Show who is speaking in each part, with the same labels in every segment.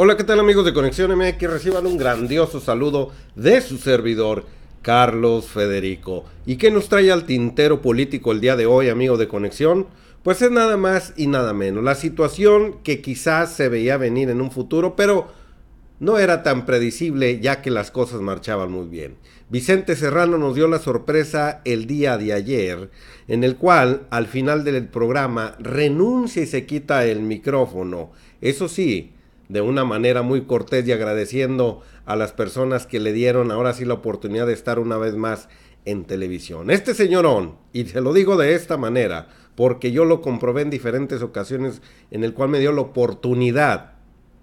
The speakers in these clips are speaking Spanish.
Speaker 1: Hola, ¿qué tal amigos de Conexión MX? Reciban un grandioso saludo de su servidor, Carlos Federico. ¿Y qué nos trae al tintero político el día de hoy, amigo de Conexión? Pues es nada más y nada menos. La situación que quizás se veía venir en un futuro, pero no era tan predecible ya que las cosas marchaban muy bien. Vicente Serrano nos dio la sorpresa el día de ayer, en el cual al final del programa renuncia y se quita el micrófono. Eso sí, de una manera muy cortés y agradeciendo a las personas que le dieron ahora sí la oportunidad de estar una vez más en televisión. Este señorón, y se lo digo de esta manera, porque yo lo comprobé en diferentes ocasiones en el cual me dio la oportunidad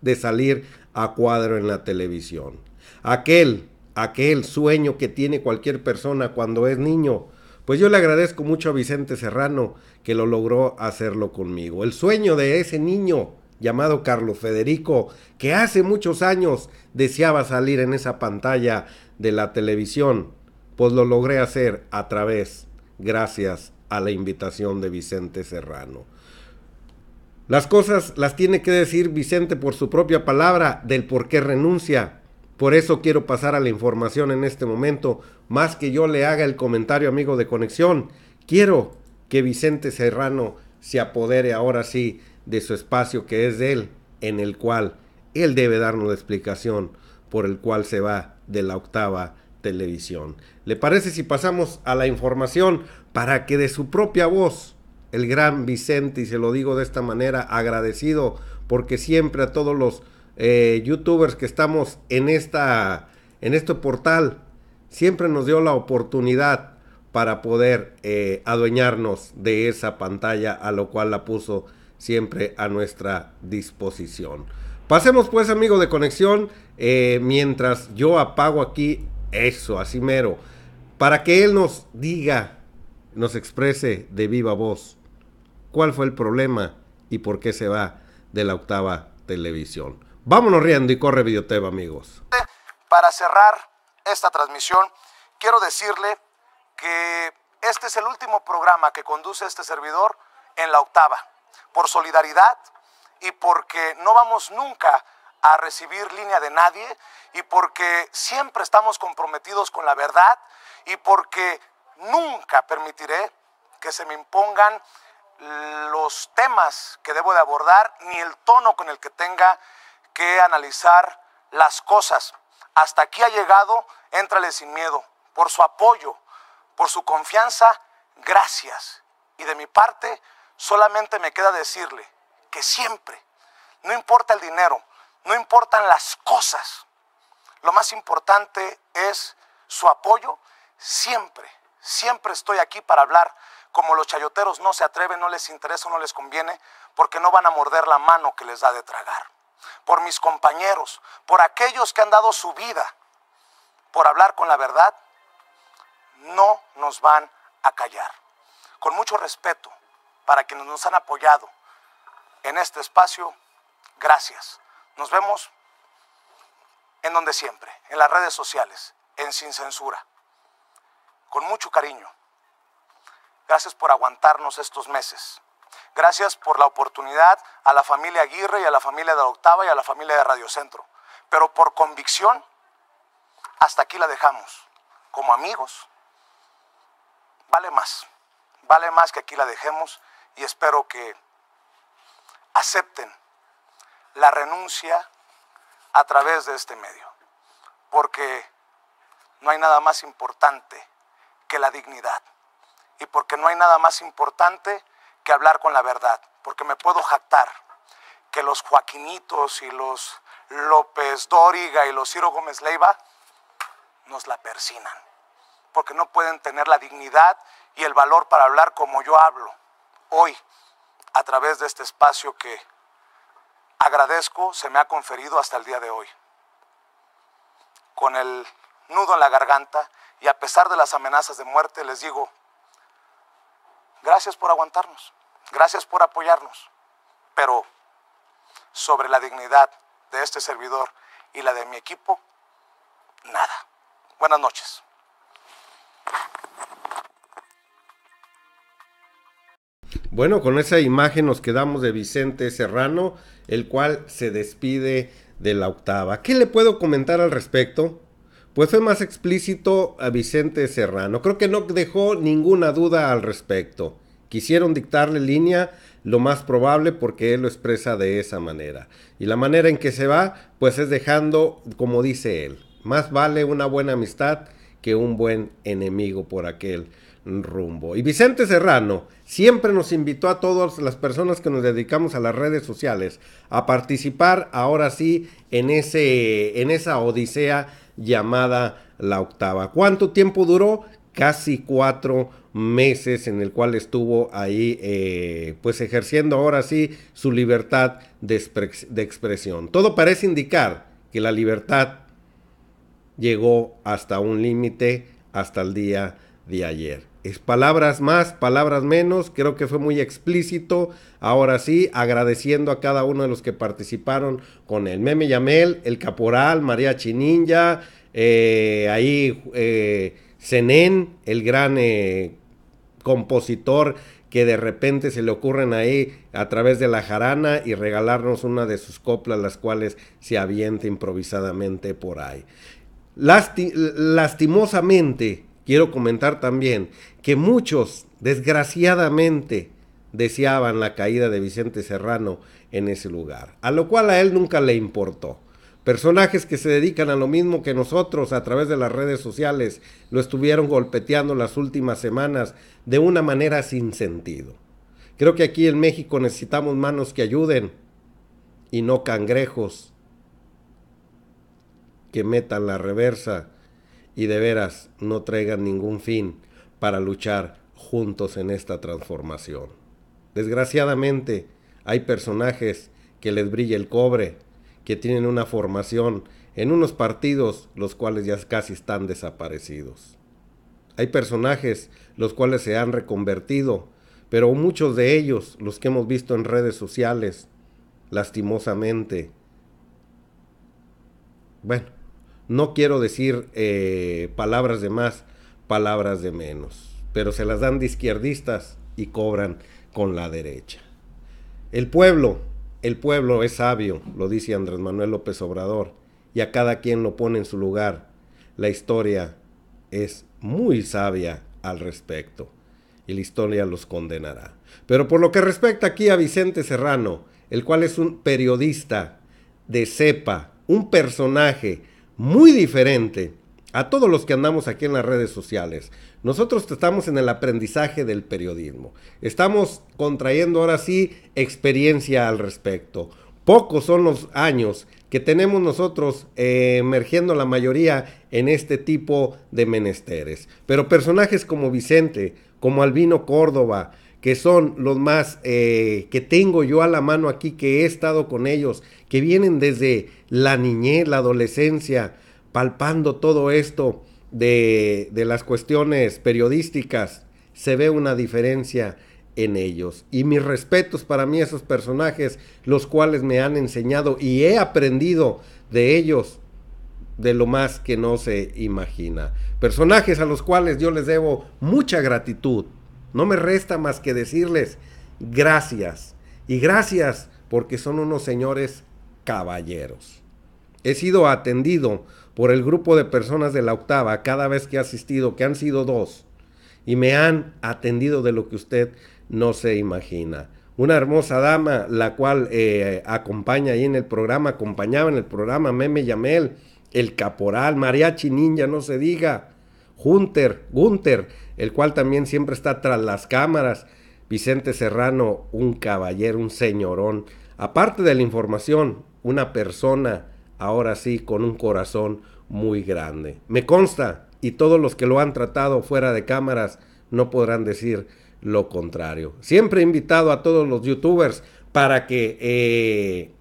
Speaker 1: de salir a cuadro en la televisión. Aquel, aquel sueño que tiene cualquier persona cuando es niño, pues yo le agradezco mucho a Vicente Serrano que lo logró hacerlo conmigo. El sueño de ese niño llamado Carlos Federico, que hace muchos años deseaba salir en esa pantalla de la televisión, pues lo logré hacer a través, gracias a la invitación de Vicente Serrano. Las cosas las tiene que decir Vicente por su propia palabra del por qué renuncia. Por eso quiero pasar a la información en este momento, más que yo le haga el comentario amigo de conexión. Quiero que Vicente Serrano se apodere ahora sí de su espacio que es de Él, en el cual Él debe darnos la explicación por el cual se va de la octava televisión. ¿Le parece si pasamos a la información para que de su propia voz el gran Vicente, y se lo digo de esta manera, agradecido porque siempre a todos los eh, youtubers que estamos en, esta, en este portal, siempre nos dio la oportunidad para poder eh, adueñarnos de esa pantalla a lo cual la puso siempre a nuestra disposición. Pasemos pues, amigo de conexión, eh, mientras yo apago aquí eso, así mero, para que él nos diga, nos exprese de viva voz cuál fue el problema y por qué se va de la octava televisión. Vámonos riendo y corre videoteva, amigos.
Speaker 2: Para cerrar esta transmisión, quiero decirle que este es el último programa que conduce este servidor en la octava por solidaridad y porque no vamos nunca a recibir línea de nadie y porque siempre estamos comprometidos con la verdad y porque nunca permitiré que se me impongan los temas que debo de abordar ni el tono con el que tenga que analizar las cosas. Hasta aquí ha llegado, éntrale sin miedo. Por su apoyo, por su confianza, gracias. Y de mi parte, Solamente me queda decirle que siempre, no importa el dinero, no importan las cosas, lo más importante es su apoyo. Siempre, siempre estoy aquí para hablar. Como los chayoteros no se atreven, no les interesa, no les conviene, porque no van a morder la mano que les da de tragar. Por mis compañeros, por aquellos que han dado su vida por hablar con la verdad, no nos van a callar. Con mucho respeto, para quienes nos han apoyado en este espacio. Gracias. Nos vemos en donde siempre, en las redes sociales, en Sin Censura. Con mucho cariño. Gracias por aguantarnos estos meses. Gracias por la oportunidad a la familia Aguirre y a la familia de la Octava y a la familia de Radio Centro. Pero por convicción, hasta aquí la dejamos. Como amigos, vale más. Vale más que aquí la dejemos y espero que acepten la renuncia a través de este medio, porque no hay nada más importante que la dignidad y porque no hay nada más importante que hablar con la verdad, porque me puedo jactar que los Joaquinitos y los López Dóriga y los Ciro Gómez Leiva nos la persinan, porque no pueden tener la dignidad y el valor para hablar como yo hablo hoy a través de este espacio que agradezco se me ha conferido hasta el día de hoy. Con el nudo en la garganta y a pesar de las amenazas de muerte les digo, gracias por aguantarnos, gracias por apoyarnos, pero sobre la dignidad de este servidor y la de mi equipo, nada. Buenas noches.
Speaker 1: Bueno, con esa imagen nos quedamos de Vicente Serrano, el cual se despide de la octava. ¿Qué le puedo comentar al respecto? Pues fue más explícito a Vicente Serrano. Creo que no dejó ninguna duda al respecto. Quisieron dictarle línea, lo más probable porque él lo expresa de esa manera. Y la manera en que se va, pues es dejando, como dice él, más vale una buena amistad que un buen enemigo por aquel rumbo. Y Vicente Serrano siempre nos invitó a todas las personas que nos dedicamos a las redes sociales a participar ahora sí en, ese, en esa odisea llamada La Octava. ¿Cuánto tiempo duró? Casi cuatro meses en el cual estuvo ahí eh, pues ejerciendo ahora sí su libertad de expresión. Todo parece indicar que la libertad llegó hasta un límite hasta el día de ayer palabras más, palabras menos, creo que fue muy explícito. Ahora sí, agradeciendo a cada uno de los que participaron con el meme Yamel, el Caporal, María Chininja, eh, ahí eh, Zenén, el gran eh, compositor que de repente se le ocurren ahí a través de la jarana y regalarnos una de sus coplas, las cuales se avienta improvisadamente por ahí. lastimosamente, quiero comentar también que muchos, desgraciadamente, deseaban la caída de Vicente Serrano en ese lugar, a lo cual a él nunca le importó. Personajes que se dedican a lo mismo que nosotros a través de las redes sociales lo estuvieron golpeteando las últimas semanas de una manera sin sentido. Creo que aquí en México necesitamos manos que ayuden y no cangrejos que metan la reversa y de veras no traigan ningún fin para luchar juntos en esta transformación. Desgraciadamente, hay personajes que les brilla el cobre, que tienen una formación en unos partidos los cuales ya casi están desaparecidos. Hay personajes los cuales se han reconvertido, pero muchos de ellos, los que hemos visto en redes sociales, lastimosamente, bueno, no quiero decir eh, palabras de más, palabras de menos, pero se las dan de izquierdistas y cobran con la derecha. El pueblo, el pueblo es sabio, lo dice Andrés Manuel López Obrador, y a cada quien lo pone en su lugar. La historia es muy sabia al respecto, y la historia los condenará. Pero por lo que respecta aquí a Vicente Serrano, el cual es un periodista de cepa, un personaje, muy diferente a todos los que andamos aquí en las redes sociales. Nosotros estamos en el aprendizaje del periodismo. Estamos contrayendo ahora sí experiencia al respecto. Pocos son los años que tenemos nosotros eh, emergiendo la mayoría en este tipo de menesteres. Pero personajes como Vicente, como Albino Córdoba, que son los más eh, que tengo yo a la mano aquí, que he estado con ellos, que vienen desde la niñez, la adolescencia, palpando todo esto de, de las cuestiones periodísticas, se ve una diferencia en ellos. Y mis respetos para mí esos personajes, los cuales me han enseñado y he aprendido de ellos de lo más que no se imagina. Personajes a los cuales yo les debo mucha gratitud no me resta más que decirles gracias. Y gracias porque son unos señores caballeros. He sido atendido por el grupo de personas de la octava cada vez que he asistido, que han sido dos, y me han atendido de lo que usted no se imagina. Una hermosa dama, la cual eh, acompaña ahí en el programa, acompañaba en el programa Meme Yamel, el caporal, mariachi ninja, no se diga, Hunter, Gunter, el cual también siempre está tras las cámaras. Vicente Serrano, un caballero, un señorón. Aparte de la información, una persona, ahora sí, con un corazón muy grande. Me consta, y todos los que lo han tratado fuera de cámaras no podrán decir lo contrario. Siempre he invitado a todos los youtubers para que eh,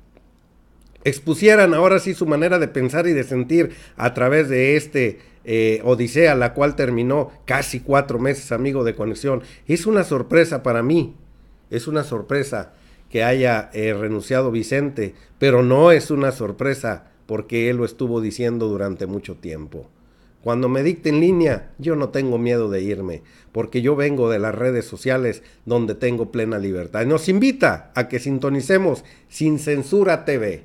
Speaker 1: expusieran ahora sí su manera de pensar y de sentir a través de este eh, Odisea, la cual terminó casi cuatro meses amigo de conexión. Es una sorpresa para mí, es una sorpresa que haya eh, renunciado Vicente, pero no es una sorpresa porque él lo estuvo diciendo durante mucho tiempo. Cuando me en línea, yo no tengo miedo de irme, porque yo vengo de las redes sociales donde tengo plena libertad. Nos invita a que sintonicemos Sin Censura TV,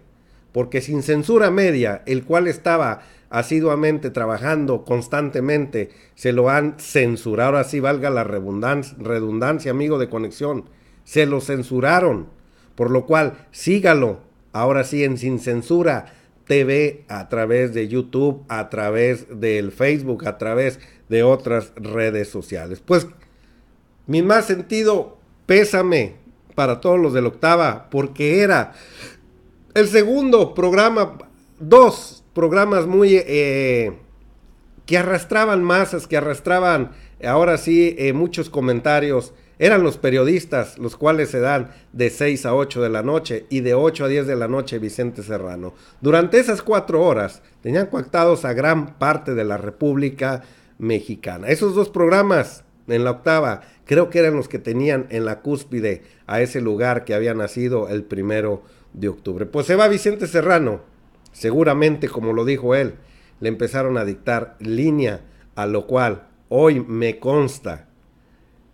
Speaker 1: porque Sin Censura Media, el cual estaba asiduamente, trabajando constantemente, se lo han censurado, así valga la redundancia, amigo de conexión, se lo censuraron, por lo cual sígalo, ahora sí en Sin Censura TV, a través de YouTube, a través del Facebook, a través de otras redes sociales. Pues, mi más sentido pésame para todos los del octava, porque era el segundo programa, dos programas muy... Eh, que arrastraban masas, que arrastraban, ahora sí, eh, muchos comentarios. Eran los periodistas, los cuales se dan de 6 a 8 de la noche y de 8 a 10 de la noche Vicente Serrano. Durante esas cuatro horas tenían coactados a gran parte de la República Mexicana. Esos dos programas en la octava creo que eran los que tenían en la cúspide a ese lugar que había nacido el primero de octubre. Pues se va Vicente Serrano Seguramente, como lo dijo él, le empezaron a dictar línea, a lo cual hoy me consta,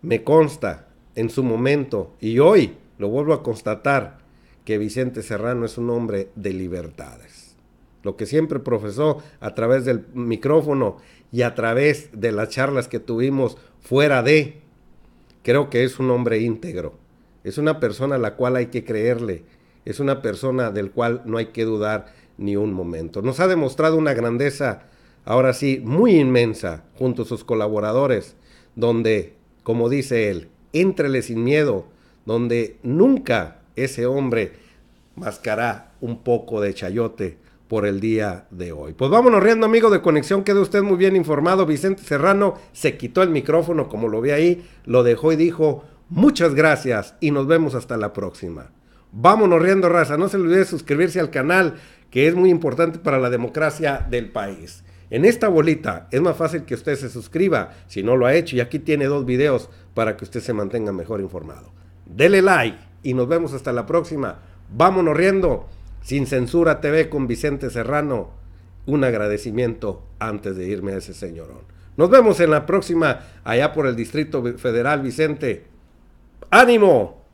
Speaker 1: me consta en su momento, y hoy lo vuelvo a constatar, que Vicente Serrano es un hombre de libertades. Lo que siempre profesó a través del micrófono y a través de las charlas que tuvimos fuera de, creo que es un hombre íntegro. Es una persona a la cual hay que creerle. Es una persona del cual no hay que dudar ni un momento. Nos ha demostrado una grandeza, ahora sí, muy inmensa, junto a sus colaboradores, donde, como dice él, entrele sin miedo, donde nunca ese hombre mascará un poco de chayote por el día de hoy. Pues vámonos riendo, amigo de Conexión. Quede usted muy bien informado. Vicente Serrano se quitó el micrófono, como lo ve ahí, lo dejó y dijo, muchas gracias y nos vemos hasta la próxima. Vámonos riendo raza, no se olvide suscribirse al canal, que es muy importante para la democracia del país. En esta bolita es más fácil que usted se suscriba si no lo ha hecho y aquí tiene dos videos para que usted se mantenga mejor informado. Dele like y nos vemos hasta la próxima. Vámonos riendo. Sin Censura TV con Vicente Serrano. Un agradecimiento antes de irme a ese señorón. Nos vemos en la próxima allá por el Distrito Federal Vicente. ¡Ánimo!